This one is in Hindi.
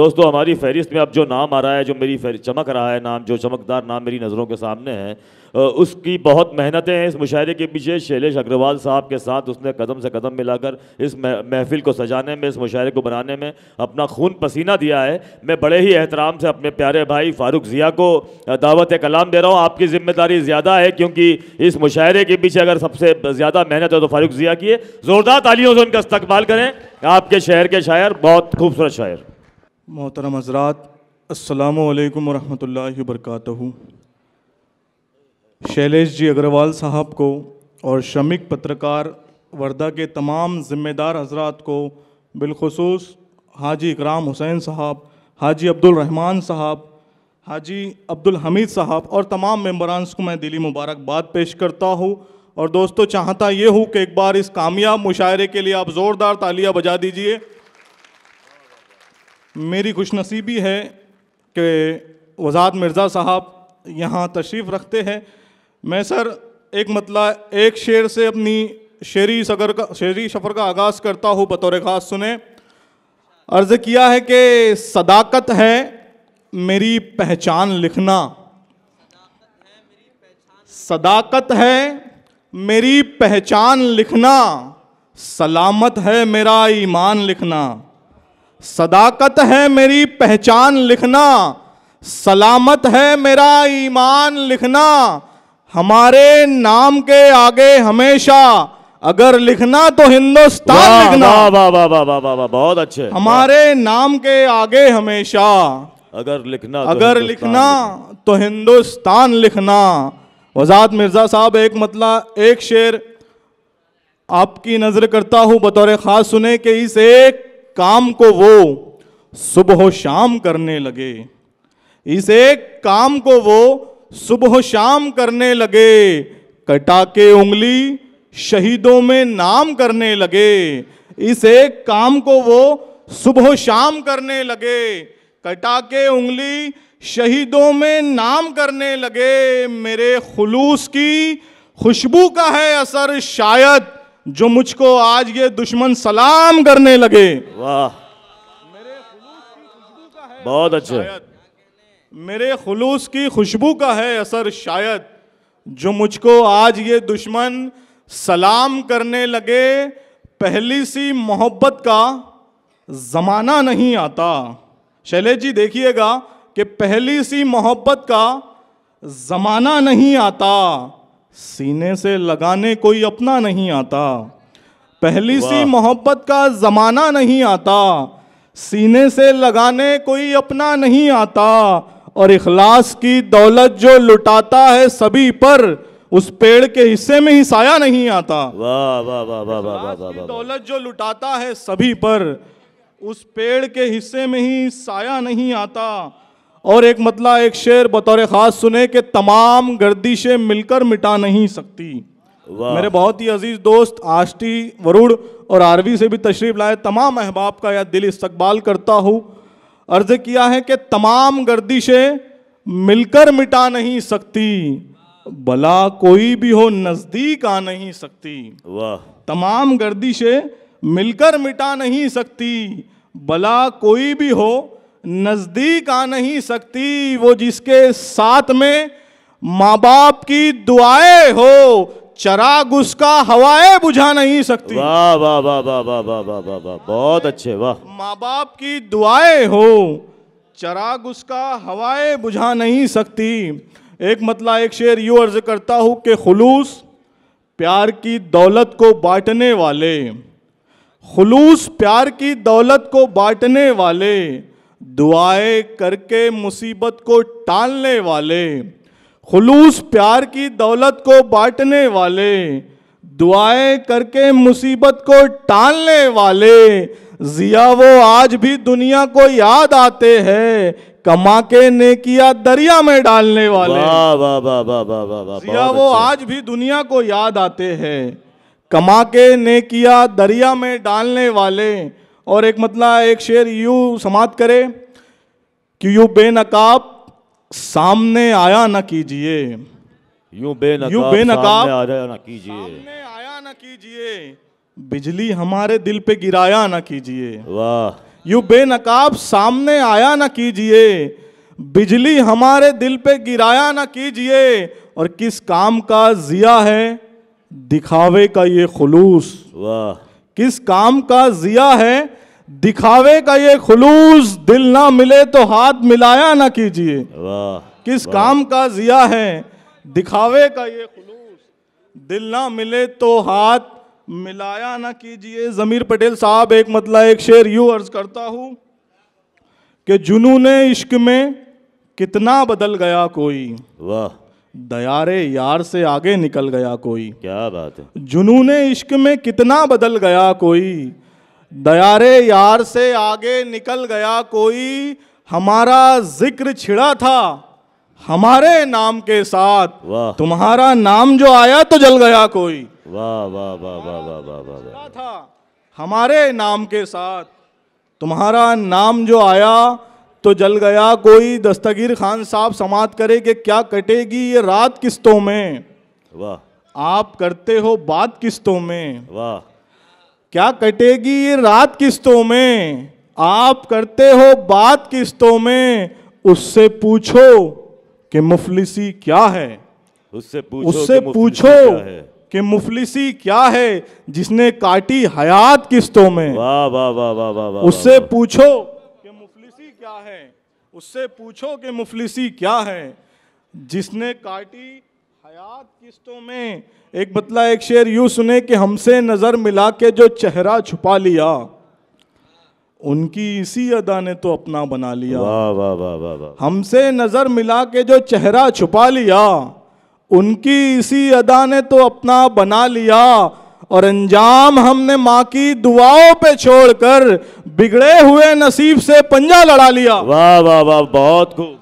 दोस्तों हमारी फहरिस्त में अब जो नाम आ रहा है जो मेरी चमक रहा है नाम जो चमकदार नाम मेरी नज़रों के सामने है उसकी बहुत मेहनतें हैं इस मुशायरे के पीछे शैलेश अग्रवाल साहब के साथ उसने कदम से कदम मिलाकर इस महफिल को सजाने में इस मुशायरे को बनाने में अपना खून पसीना दिया है मैं बड़े ही एहतराम से अपने प्यारे भाई फारूक ज़िया को दावत कलाम दे रहा हूँ आपकी ज़िम्मेदारी ज़्यादा है क्योंकि इस मुशायरे के पीछे अगर सबसे ज़्यादा मेहनत है तो फारूक ज़िया की है ज़ोरदार तालियों से उनका इस्तकबाल करें आपके शहर के शायर बहुत खूबसूरत शायर मोहतरम हजरात अल्लाम वरहमल वर्क शैलेश जी अग्रवाल साहब को और श्रमिक पत्रकार वर्दा के तमाम ज़िम्मेदार हजरात को बिलखसूस हाजी इकराम हुसैन साहब हाजी अब्दुल रहमान साहब हाजी अब्दुल हमीद साहब और तमाम मेम्बरानस को मैं दिली मुबारकबाद पेश करता हूँ और दोस्तों चाहता ये हूँ कि एक बार इस कामयाब मुशायरे के लिए आप ज़ोरदार तालियाँ बजा दीजिए मेरी खुशनसीबी है कि वजात मिर्ज़ा साहब यहाँ तशरीफ़ रखते हैं मैं सर एक मतला एक शेर से अपनी शेरी सगर का शेरी सफ़र का आगाज़ करता हूँ बतौर ख़ास सुने अर्ज़ किया है कि सदाकत है मेरी पहचान लिखना सदाकत है मेरी पहचान लिखना सलामत है मेरा ईमान लिखना सदाकत है मेरी पहचान लिखना सलामत है मेरा ईमान लिखना हमारे नाम के आगे हमेशा अगर लिखना तो हिंदुस्तान लिखना वाह वाह वाह वाह वाह वाह बहुत अच्छे हमारे नाम के आगे हमेशा अगर लिखना तो लिखना तो हिंदुस्तान लिखना वजाद मिर्जा साहब एक मतला एक शेर आपकी नजर करता हूं बतौर खास सुने के इस एक काम को वो सुबह शाम करने लगे इस एक काम को वो सुबह शाम करने लगे कटा के उंगली शहीदों में नाम करने लगे इस एक काम को वो सुबह शाम करने लगे कटा के उंगली शहीदों में नाम करने लगे मेरे खुलूस की खुशबू का है असर शायद जो मुझको आज ये दुश्मन सलाम करने लगे वाह मेरे बहुत अच्छा मेरे खुलूस की खुशबू का है असर शायद जो मुझको आज ये दुश्मन सलाम करने लगे पहली सी मोहब्बत का ज़माना नहीं आता शैले जी देखिएगा कि पहली सी मोहब्बत का ज़माना नहीं आता सीने से लगाने कोई अपना नहीं आता पहली सी मोहब्बत का ज़माना नहीं आता सीने से लगाने कोई अपना नहीं आता और इखलास की दौलत जो लुटाता है सभी पर उस पेड़ के हिस्से में ही साया नहीं आता वाह वाह वाह वाह वाह वाह वाह दौलत जो लुटाता है सभी पर उस पेड़ के हिस्से में ही साया नहीं आता और एक मतला एक शेर बतौर ख़ास सुने कि तमाम गर्दिशें मिलकर मिटा नहीं सकती मेरे बहुत ही अजीज दोस्त आष्टी वरुण और आरवी से भी तशरीफ लाए तमाम अहबाब का या दिल इस्तकबाल करता हूँ अर्ज किया है कि तमाम गर्दिशें मिलकर मिटा नहीं सकती भला कोई भी हो नज़दीक आ नहीं सकती वाह तमाम गर्दिशें मिलकर मिटा नहीं सकती भला कोई भी हो नज़दीक आ नहीं सकती वो जिसके साथ में माँ बाप की दुआएं हो चराग उसका हवाएं बुझा नहीं सकती वाह वाह वाह वाह वाह वाह वाह वाह वाह बहुत अच्छे वाह माँ बाप की दुआएं हो चराग उसका हवाएं बुझा नहीं सकती एक मतला एक शेर यू अर्ज करता हूँ कि खुलूस प्यार की दौलत को बांटने वाले खुलूस प्यार की दौलत को बांटने वाले दुआएं करके मुसीबत को टालने वाले खुलूस प्यार की दौलत को बांटने वाले दुआएं करके मुसीबत को टालने वाले जिया वो आज भी दुनिया को याद आते हैं कमा के ने किया दरिया में डालने वाले वाह वाह वाह वाह वाह वाह वाह जिया वो अच्छा। आज भी दुनिया को याद आते हैं कमा के ने किया दरिया में डालने वाले और एक मतलब एक शेर यू समाप्त करे कि यू बेनकाब सामने आया ना कीजिए यू बेनकाब यू बेनकाब आया न कीजिए आया न कीजिए बिजली हमारे दिल पे गिराया न कीजिए वाह यू बेनकाब सामने आया ना कीजिए बिजली हमारे दिल पे गिराया ना कीजिए और किस काम का जिया है दिखावे का ये खुलूस वाह किस काम का जिया है दिखावे का ये खुलूस दिल ना मिले तो हाथ मिलाया ना कीजिए किस वाह। काम का जिया है दिखावे का ये खुलूस दिल ना मिले तो हाथ मिलाया ना कीजिए ज़मीर पटेल साहब एक मतलब एक शेर यू अर्ज करता हूं कि ने इश्क में कितना बदल गया कोई वाह दयारे यार से आगे निकल गया कोई क्या बात है ने इश्क में कितना बदल गया कोई दया यार से आगे निकल गया कोई हमारा जिक्र छिड़ा था हमारे नाम के साथ तुम्हारा नाम जो आया तो जल गया कोई वाह वाह वाह वाह वाह वाह वाह था हमारे नाम के साथ तुम्हारा नाम जो आया तो जल गया कोई दस्तगीर खान साहब समाप्त करे कि क्या कटेगी ये रात किस्तों में वाह आप करते हो बात किस्तों में वाह क्या कटेगी ये रात किस्तों में आप करते हो बात किस्तों में उससे पूछो कि मुफलिसी क्या है उससे पूछो उससे पूछो कि मुफलिसी क्या है जिसने काटी हयात किस्तों में वाह वाह वाह वाह वाह उससे पूछो कि मुफलिसी क्या है उससे पूछो कि मुफलिसी क्या है जिसने काटी हयात किस्तों में एक बतला एक शेर यूं सुने कि हमसे नज़र मिला के जो चेहरा छुपा लिया उनकी इसी अदा ने तो अपना बना लिया वाह वाह वाह वाह वा। हमसे नज़र मिला के जो चेहरा छुपा लिया उनकी इसी अदा ने तो अपना बना लिया और अंजाम हमने माँ की दुआओं पे छोड़कर बिगड़े हुए नसीब से पंजा लड़ा लिया वाह वाह वाह बहुत खूब